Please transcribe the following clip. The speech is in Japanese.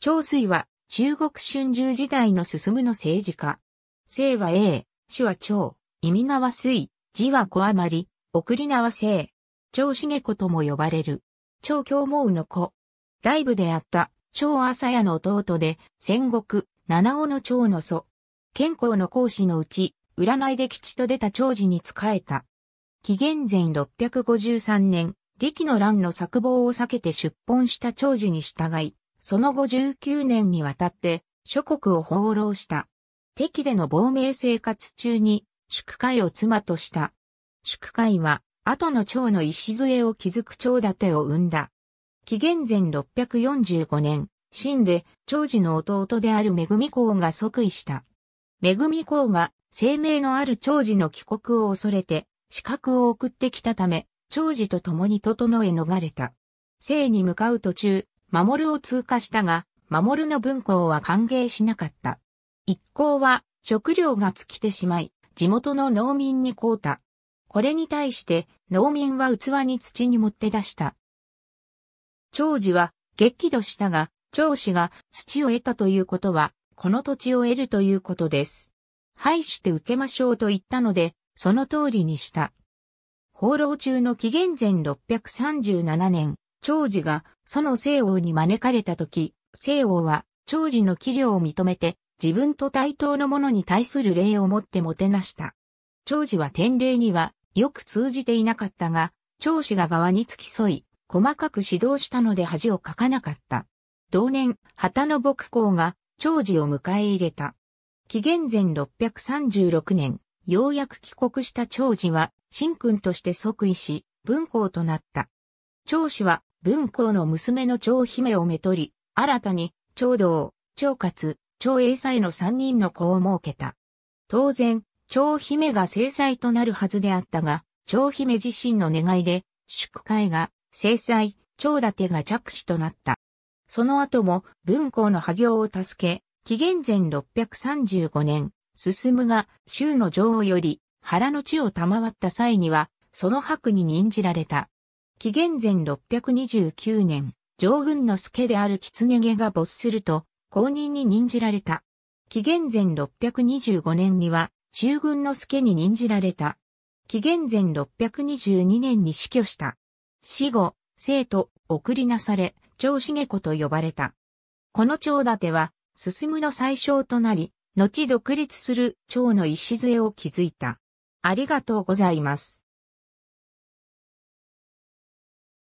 長水は中国春秋時代の進むの政治家。姓は英、氏は長、意味名は水、字は小余り、送り名は姓。長茂子とも呼ばれる。長京毛の子。ライブであった長朝也の弟で戦国、七尾の長の祖。健康の講師のうち、占いで吉と出た長寺に仕えた。紀元前653年、力の乱の策謀を避けて出奔した長寺に従い、その後19年にわたって諸国を放浪した。敵での亡命生活中に祝会を妻とした。祝会は後の蝶の礎を築く蝶立てを生んだ。紀元前645年、死で長寿の弟である恵公が即位した。恵公が生命のある長寿の帰国を恐れて、資格を送ってきたため、長寿と共に整え逃れた。生に向かう途中、守るを通過したが、守るの文校は歓迎しなかった。一行は食料が尽きてしまい、地元の農民に凍った。これに対して農民は器に土に持って出した。長寿は激怒したが、長子が土を得たということは、この土地を得るということです。廃して受けましょうと言ったので、その通りにした。放浪中の紀元前637年、長寿がその西王に招かれた時、西王は、長寿の器量を認めて、自分と対等の者に対する礼をもってもてなした。長寿は天礼には、よく通じていなかったが、長子が側に付き添い、細かく指導したので恥をかかなかった。同年、旗の牧公が、長寿を迎え入れた。紀元前636年、ようやく帰国した長寿は、神君として即位し、文皇となった。長子は、文皇の娘の長姫をめとり、新たに、長道、長活、長英才の三人の子を設けた。当然、長姫が正妻となるはずであったが、長姫自身の願いで、祝会が、正妻、長立が着手となった。その後も、文皇の破業を助け、紀元前635年、進むが、州の女王より、腹の地を賜った際には、その白に任じられた。紀元前629年、上軍の助である狐毛が没すると、公認に任じられた。紀元前625年には、中軍の助に任じられた。紀元前622年に死去した。死後、生徒、送りなされ、長茂子と呼ばれた。この長立は、進むの最小となり、後独立する長の礎を築いた。ありがとうございます。